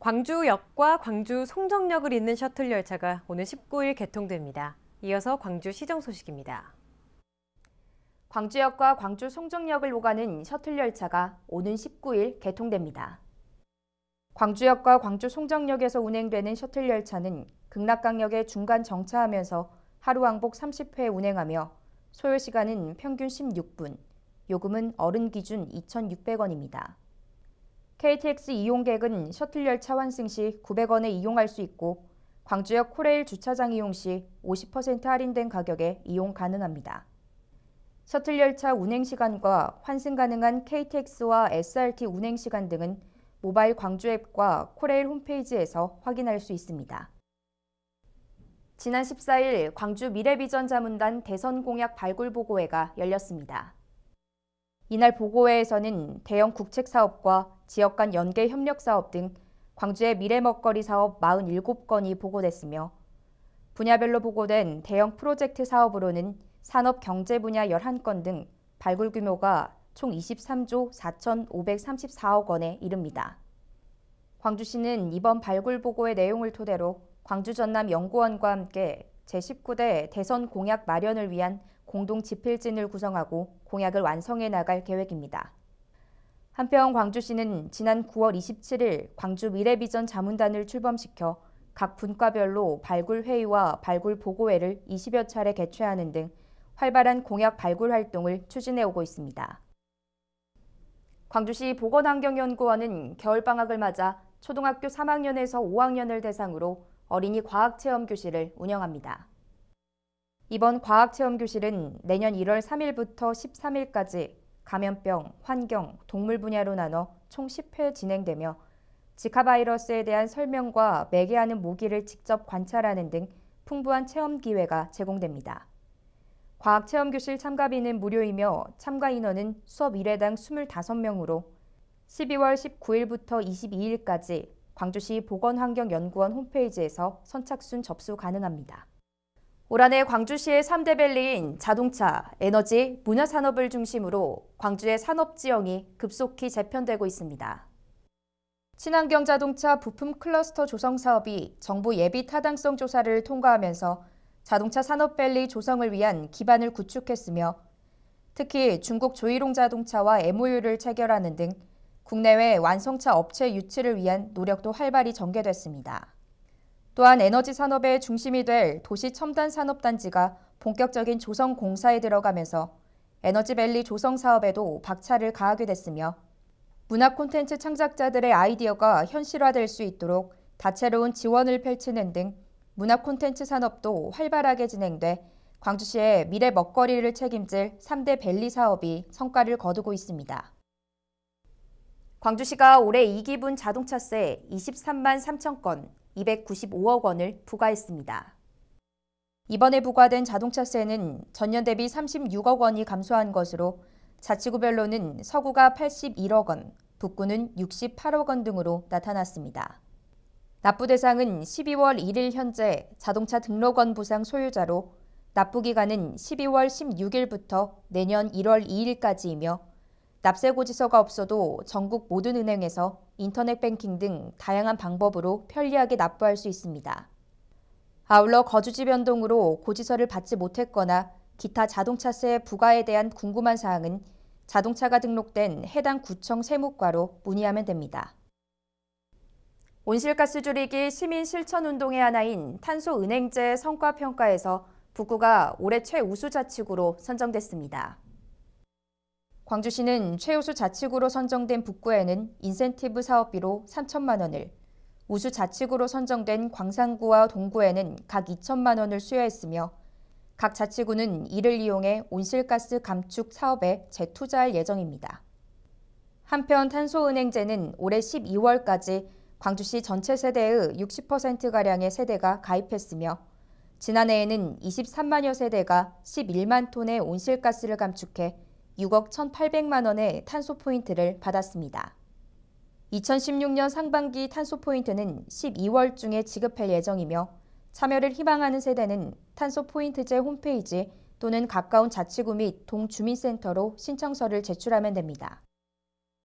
광주역과 광주 송정역을 잇는 셔틀 열차가 오는 19일 개통됩니다. 이어서 광주 시정 소식입니다. 광주역과 광주 송정역을 오가는 셔틀 열차가 오는 19일 개통됩니다. 광주역과 광주 송정역에서 운행되는 셔틀 열차는 극락강역에 중간 정차하면서 하루 왕복 30회 운행하며 소요 시간은 평균 16분, 요금은 어른 기준 2,600원입니다. KTX 이용객은 셔틀 열차 환승 시 900원에 이용할 수 있고 광주역 코레일 주차장 이용 시 50% 할인된 가격에 이용 가능합니다. 셔틀 열차 운행 시간과 환승 가능한 KTX와 SRT 운행 시간 등은 모바일 광주 앱과 코레일 홈페이지에서 확인할 수 있습니다. 지난 14일 광주 미래비전 자문단 대선 공약 발굴 보고회가 열렸습니다. 이날 보고회에서는 대형 국책 사업과 지역 간 연계 협력 사업 등 광주의 미래 먹거리 사업 47건이 보고됐으며 분야별로 보고된 대형 프로젝트 사업으로는 산업 경제 분야 11건 등 발굴 규모가 총 23조 4,534억 원에 이릅니다. 광주시는 이번 발굴 보고의 내용을 토대로 광주 전남 연구원과 함께 제19대 대선 공약 마련을 위한 공동 집필진을 구성하고 공약을 완성해 나갈 계획입니다. 한편 광주시는 지난 9월 27일 광주 미래비전 자문단을 출범시켜 각 분과별로 발굴 회의와 발굴 보고회를 20여 차례 개최하는 등 활발한 공약 발굴 활동을 추진해 오고 있습니다. 광주시 보건환경연구원은 겨울방학을 맞아 초등학교 3학년에서 5학년을 대상으로 어린이 과학체험 교실을 운영합니다. 이번 과학체험 교실은 내년 1월 3일부터 13일까지 감염병, 환경, 동물 분야로 나눠 총 10회 진행되며 지카바이러스에 대한 설명과 매개하는 모기를 직접 관찰하는 등 풍부한 체험 기회가 제공됩니다. 과학체험교실 참가비는 무료이며 참가 인원은 수업 1회당 25명으로 12월 19일부터 22일까지 광주시 보건환경연구원 홈페이지에서 선착순 접수 가능합니다. 올한해 광주시의 3대 밸리인 자동차, 에너지, 문화 산업을 중심으로 광주의 산업 지형이 급속히 재편되고 있습니다. 친환경 자동차 부품 클러스터 조성 사업이 정부 예비 타당성 조사를 통과하면서 자동차 산업 밸리 조성을 위한 기반을 구축했으며 특히 중국 조이롱 자동차와 MOU를 체결하는 등 국내외 완성차 업체 유치를 위한 노력도 활발히 전개됐습니다. 또한 에너지 산업의 중심이 될 도시 첨단 산업단지가 본격적인 조성 공사에 들어가면서 에너지밸리 조성 사업에도 박차를 가하게 됐으며 문화 콘텐츠 창작자들의 아이디어가 현실화될 수 있도록 다채로운 지원을 펼치는 등 문화 콘텐츠 산업도 활발하게 진행돼 광주시의 미래 먹거리를 책임질 3대 밸리 사업이 성과를 거두고 있습니다. 광주시가 올해 2기분 자동차세 23만 3천 건, 295억 원을 부과했습니다. 이번에 부과된 자동차세는 전년 대비 36억 원이 감소한 것으로 자치구별로는 서구가 81억 원, 북구는 68억 원 등으로 나타났습니다. 납부 대상은 12월 1일 현재 자동차 등록원 보상 소유자로 납부 기간은 12월 16일부터 내년 1월 2일까지이며 납세고지서가 없어도 전국 모든 은행에서 인터넷 뱅킹 등 다양한 방법으로 편리하게 납부할 수 있습니다. 아울러 거주지 변동으로 고지서를 받지 못했거나 기타 자동차세 부과에 대한 궁금한 사항은 자동차가 등록된 해당 구청 세무과로 문의하면 됩니다. 온실가스 줄이기 시민 실천 운동의 하나인 탄소 은행제 성과 평가에서 북구가 올해 최우수 자치구로 선정됐습니다. 광주시는 최우수 자치구로 선정된 북구에는 인센티브 사업비로 3천만 원을, 우수 자치구로 선정된 광산구와 동구에는 각 2천만 원을 수여했으며 각 자치구는 이를 이용해 온실가스 감축 사업에 재투자할 예정입니다. 한편 탄소은행제는 올해 12월까지 광주시 전체 세대의 60%가량의 세대가 가입했으며 지난해에는 23만여 세대가 11만 톤의 온실가스를 감축해 6억 1,800만 원의 탄소 포인트를 받았습니다. 2016년 상반기 탄소 포인트는 12월 중에 지급할 예정이며 참여를 희망하는 세대는 탄소 포인트제 홈페이지 또는 가까운 자치구 및 동주민센터로 신청서를 제출하면 됩니다.